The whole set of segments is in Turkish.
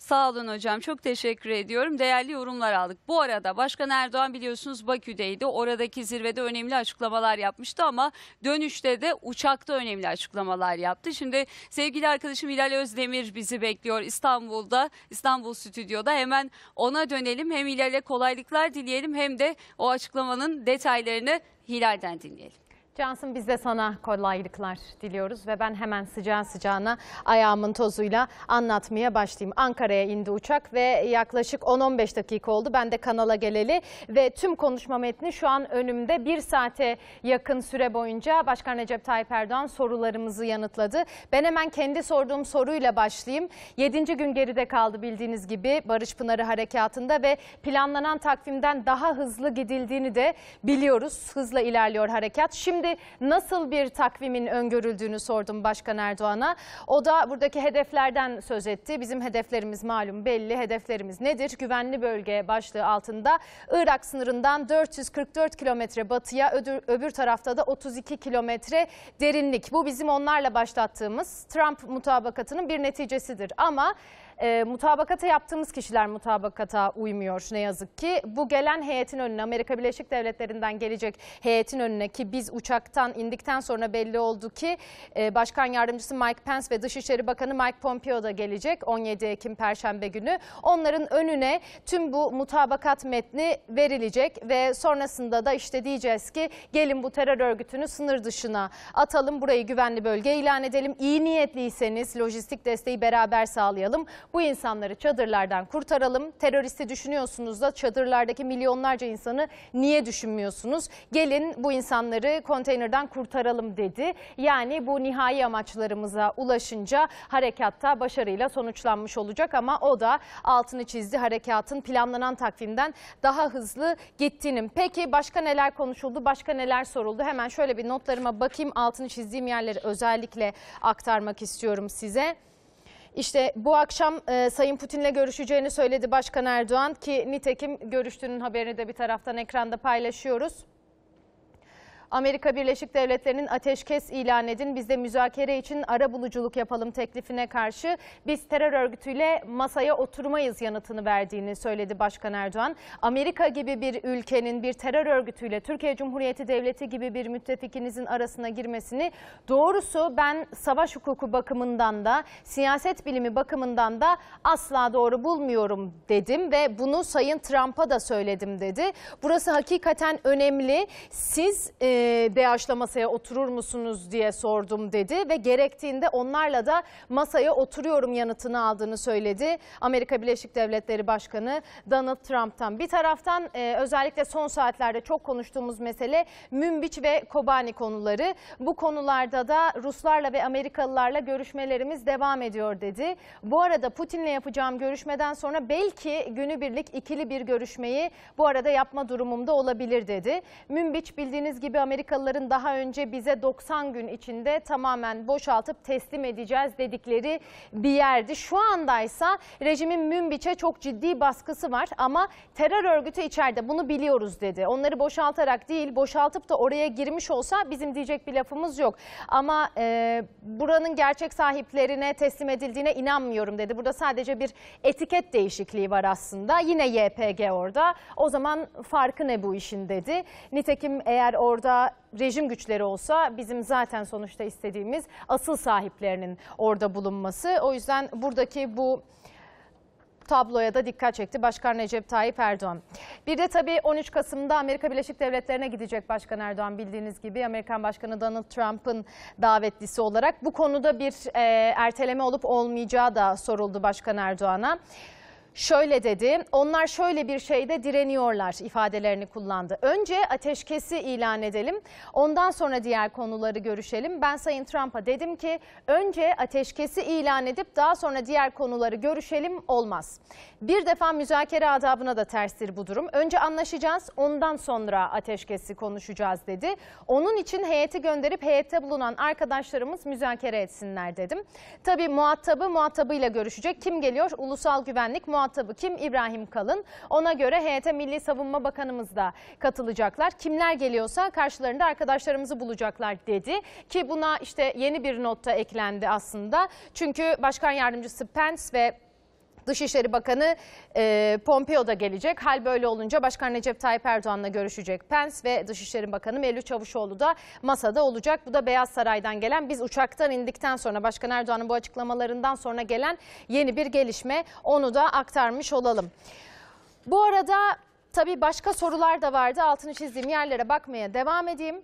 Sağ olun hocam. Çok teşekkür ediyorum. Değerli yorumlar aldık. Bu arada Başkan Erdoğan biliyorsunuz Bakü'deydi. Oradaki zirvede önemli açıklamalar yapmıştı ama dönüşte de uçakta önemli açıklamalar yaptı. Şimdi sevgili arkadaşım Hilal Özdemir bizi bekliyor İstanbul'da, İstanbul stüdyoda. Hemen ona dönelim. Hem Hilal'e kolaylıklar dileyelim hem de o açıklamanın detaylarını Hilal'den dinleyelim. Cansın biz de sana kolaylıklar diliyoruz ve ben hemen sıcağı sıcağına ayağımın tozuyla anlatmaya başlayayım. Ankara'ya indi uçak ve yaklaşık 10-15 dakika oldu. Ben de kanala geleli ve tüm konuşma metni şu an önümde. Bir saate yakın süre boyunca Başkan Recep Tayyip Erdoğan sorularımızı yanıtladı. Ben hemen kendi sorduğum soruyla başlayayım. 7. gün geride kaldı bildiğiniz gibi Barış Pınarı Harekatı'nda ve planlanan takvimden daha hızlı gidildiğini de biliyoruz. Hızla ilerliyor harekat. Şimdi Şimdi nasıl bir takvimin öngörüldüğünü sordum Başkan Erdoğan'a. O da buradaki hedeflerden söz etti. Bizim hedeflerimiz malum belli. Hedeflerimiz nedir? Güvenli bölge başlığı altında Irak sınırından 444 kilometre batıya öbür tarafta da 32 kilometre derinlik. Bu bizim onlarla başlattığımız Trump mutabakatının bir neticesidir. Ama e, mutabakata yaptığımız kişiler mutabakata uymuyor ne yazık ki. Bu gelen heyetin önüne Amerika Birleşik Devletleri'nden gelecek heyetin önüne ki biz uçaktan indikten sonra belli oldu ki e, Başkan Yardımcısı Mike Pence ve Dışişleri Bakanı Mike Pompeo da gelecek 17 Ekim Perşembe günü. Onların önüne tüm bu mutabakat metni verilecek ve sonrasında da işte diyeceğiz ki gelin bu terör örgütünü sınır dışına atalım burayı güvenli bölge ilan edelim. İyi niyetliyseniz lojistik desteği beraber sağlayalım. Bu insanları çadırlardan kurtaralım. Teröristi düşünüyorsunuz da çadırlardaki milyonlarca insanı niye düşünmüyorsunuz? Gelin bu insanları konteynerden kurtaralım dedi. Yani bu nihai amaçlarımıza ulaşınca harekatta başarıyla sonuçlanmış olacak ama o da altını çizdi harekatın planlanan takvimden daha hızlı gittiğinin. Peki başka neler konuşuldu? Başka neler soruldu? Hemen şöyle bir notlarıma bakayım. Altını çizdiğim yerleri özellikle aktarmak istiyorum size. İşte bu akşam e, Sayın Putin'le görüşeceğini söyledi Başkan Erdoğan ki nitekim görüştüğünün haberini de bir taraftan ekranda paylaşıyoruz. Amerika Birleşik Devletleri'nin ateşkes ilan edin biz de müzakere için ara buluculuk yapalım teklifine karşı biz terör örgütüyle masaya oturmayız yanıtını verdiğini söyledi Başkan Erdoğan. Amerika gibi bir ülkenin bir terör örgütüyle Türkiye Cumhuriyeti Devleti gibi bir müttefikinizin arasına girmesini doğrusu ben savaş hukuku bakımından da siyaset bilimi bakımından da asla doğru bulmuyorum dedim ve bunu Sayın Trump'a da söyledim dedi. Burası hakikaten önemli. Siz e, ee, DAEŞ'la masaya oturur musunuz diye sordum dedi ve gerektiğinde onlarla da masaya oturuyorum yanıtını aldığını söyledi. Amerika Birleşik Devletleri Başkanı Donald Trump'tan. Bir taraftan e, özellikle son saatlerde çok konuştuğumuz mesele Münbiç ve Kobani konuları. Bu konularda da Ruslarla ve Amerikalılarla görüşmelerimiz devam ediyor dedi. Bu arada Putin'le yapacağım görüşmeden sonra belki günübirlik ikili bir görüşmeyi bu arada yapma durumumda olabilir dedi. Münbiç bildiğiniz gibi Amerikalıların daha önce bize 90 gün içinde tamamen boşaltıp teslim edeceğiz dedikleri bir yerdi. Şu andaysa rejimin Münbiç'e çok ciddi baskısı var ama terör örgütü içeride bunu biliyoruz dedi. Onları boşaltarak değil boşaltıp da oraya girmiş olsa bizim diyecek bir lafımız yok. Ama e, buranın gerçek sahiplerine teslim edildiğine inanmıyorum dedi. Burada sadece bir etiket değişikliği var aslında. Yine YPG orada. O zaman farkı ne bu işin dedi. Nitekim eğer orada rejim güçleri olsa bizim zaten sonuçta istediğimiz asıl sahiplerinin orada bulunması. O yüzden buradaki bu tabloya da dikkat çekti Başkan Recep Tayyip Erdoğan. Bir de tabii 13 Kasım'da Amerika Birleşik Devletleri'ne gidecek Başkan Erdoğan bildiğiniz gibi. Amerikan Başkanı Donald Trump'ın davetlisi olarak bu konuda bir e, erteleme olup olmayacağı da soruldu Başkan Erdoğan'a şöyle dedi. Onlar şöyle bir şeyde direniyorlar ifadelerini kullandı. Önce ateşkesi ilan edelim. Ondan sonra diğer konuları görüşelim. Ben Sayın Trump'a dedim ki önce ateşkesi ilan edip daha sonra diğer konuları görüşelim olmaz. Bir defa müzakere adabına da terstir bu durum. Önce anlaşacağız ondan sonra ateşkesi konuşacağız dedi. Onun için heyeti gönderip heyette bulunan arkadaşlarımız müzakere etsinler dedim. Tabii muhatabı muhatabıyla görüşecek. Kim geliyor? Ulusal Güvenlik Muhatabı muhatabı kim? İbrahim Kalın. Ona göre heyete Milli Savunma Bakanımız da katılacaklar. Kimler geliyorsa karşılarında arkadaşlarımızı bulacaklar dedi. Ki buna işte yeni bir not da eklendi aslında. Çünkü Başkan Yardımcısı Pence ve Dışişleri Bakanı e, Pompeo da gelecek. Hal böyle olunca Başkan Recep Tayyip Erdoğan'la görüşecek Pence ve Dışişleri Bakanı Mevlüt Çavuşoğlu da masada olacak. Bu da Beyaz Saray'dan gelen biz uçaktan indikten sonra Başkan Erdoğan'ın bu açıklamalarından sonra gelen yeni bir gelişme. Onu da aktarmış olalım. Bu arada tabii başka sorular da vardı. Altını çizdiğim yerlere bakmaya devam edeyim.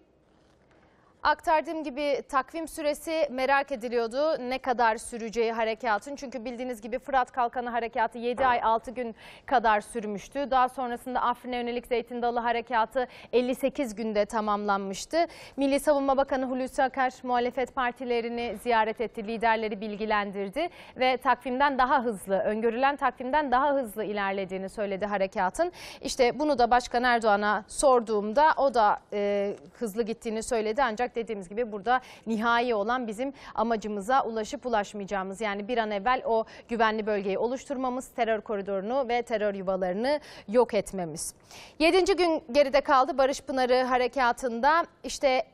Aktardığım gibi takvim süresi merak ediliyordu. Ne kadar süreceği harekatın. Çünkü bildiğiniz gibi Fırat Kalkanı harekatı 7 ay 6 gün kadar sürmüştü. Daha sonrasında Afrin'e yönelik Zeytin Dalı harekatı 58 günde tamamlanmıştı. Milli Savunma Bakanı Hulusi Akar muhalefet partilerini ziyaret etti. Liderleri bilgilendirdi ve takvimden daha hızlı, öngörülen takvimden daha hızlı ilerlediğini söyledi harekatın. İşte bunu da Başkan Erdoğan'a sorduğumda o da e, hızlı gittiğini söyledi ancak dediğimiz gibi burada nihai olan bizim amacımıza ulaşıp ulaşmayacağımız yani bir an evvel o güvenli bölgeyi oluşturmamız, terör koridorunu ve terör yuvalarını yok etmemiz. Yedinci gün geride kaldı Barış Pınarı harekatında işte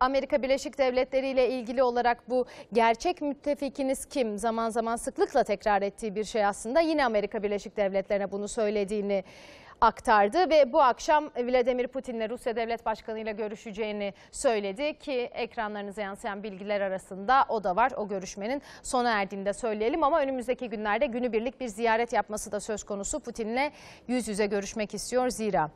Amerika Birleşik Devletleri ile ilgili olarak bu gerçek müttefikiniz kim zaman zaman sıklıkla tekrar ettiği bir şey aslında. Yine Amerika Birleşik Devletleri'ne bunu söylediğini aktardı ve bu akşam Vladimir Putin'le Rusya Devlet Başkanı ile görüşeceğini söyledi ki ekranlarınıza yansıyan bilgiler arasında o da var. O görüşmenin sona erdiğini de söyleyelim ama önümüzdeki günlerde günübirlik bir ziyaret yapması da söz konusu. Putin'le yüz yüze görüşmek istiyor zira.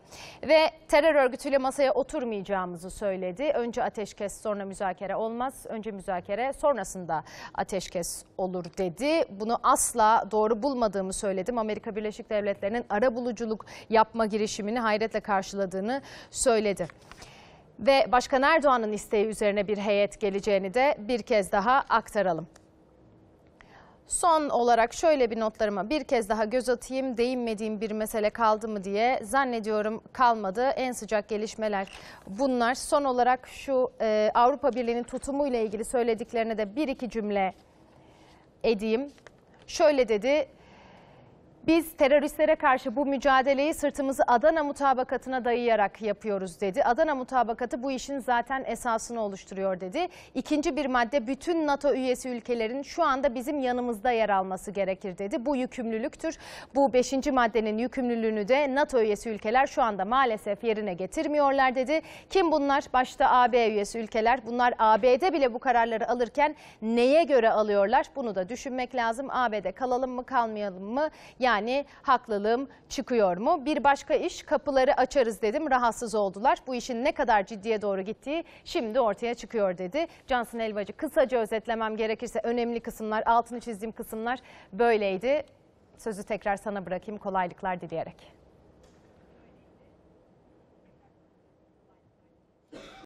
Ve terör örgütüyle masaya oturmayacağımızı söyledi. Önce ateşkes sonra müzakere olmaz. Önce müzakere sonrasında ateşkes olur dedi. Bunu asla doğru bulmadığımı söyledim. Amerika Birleşik Devletleri'nin ara buluculuk yapma girişimini hayretle karşıladığını söyledi. Ve Başkan Erdoğan'ın isteği üzerine bir heyet geleceğini de bir kez daha aktaralım. Son olarak şöyle bir notlarıma bir kez daha göz atayım. Değinmediğim bir mesele kaldı mı diye zannediyorum kalmadı. En sıcak gelişmeler bunlar. Son olarak şu e, Avrupa Birliği'nin ile ilgili söylediklerine de bir iki cümle edeyim. Şöyle dedi biz teröristlere karşı bu mücadeleyi sırtımızı Adana mutabakatına dayayarak yapıyoruz dedi. Adana mutabakatı bu işin zaten esasını oluşturuyor dedi. İkinci bir madde bütün NATO üyesi ülkelerin şu anda bizim yanımızda yer alması gerekir dedi. Bu yükümlülüktür. Bu beşinci maddenin yükümlülüğünü de NATO üyesi ülkeler şu anda maalesef yerine getirmiyorlar dedi. Kim bunlar? Başta AB üyesi ülkeler. Bunlar AB'de bile bu kararları alırken neye göre alıyorlar? Bunu da düşünmek lazım. AB'de kalalım mı kalmayalım mı? Yani yani haklılığım çıkıyor mu? Bir başka iş kapıları açarız dedim rahatsız oldular. Bu işin ne kadar ciddiye doğru gittiği şimdi ortaya çıkıyor dedi. Cansın Elvacı kısaca özetlemem gerekirse önemli kısımlar altını çizdiğim kısımlar böyleydi. Sözü tekrar sana bırakayım kolaylıklar dileyerek.